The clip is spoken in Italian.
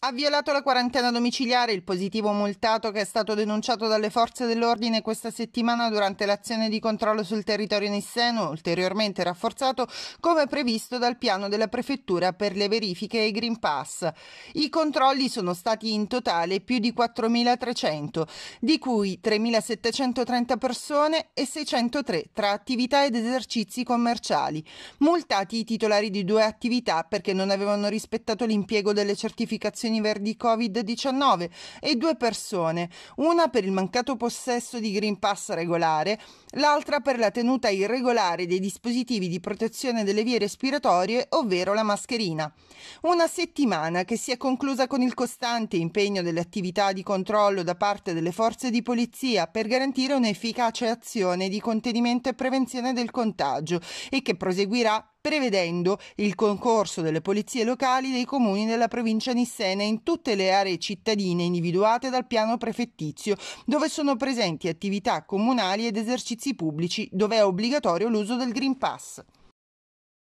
Ha violato la quarantena domiciliare il positivo multato che è stato denunciato dalle forze dell'ordine questa settimana durante l'azione di controllo sul territorio nisseno, ulteriormente rafforzato come previsto dal piano della prefettura per le verifiche e Green Pass. I controlli sono stati in totale più di 4.300, di cui 3.730 persone e 603 tra attività ed esercizi commerciali. Multati i titolari di due attività perché non avevano rispettato l'impiego delle certificazioni infezioni verdi Covid-19 e due persone, una per il mancato possesso di Green Pass regolare, l'altra per la tenuta irregolare dei dispositivi di protezione delle vie respiratorie, ovvero la mascherina. Una settimana che si è conclusa con il costante impegno delle attività di controllo da parte delle forze di polizia per garantire un'efficace azione di contenimento e prevenzione del contagio e che proseguirà prevedendo il concorso delle polizie locali dei comuni della provincia nissena in tutte le aree cittadine individuate dal piano prefettizio, dove sono presenti attività comunali ed esercizi pubblici, dove è obbligatorio l'uso del Green Pass.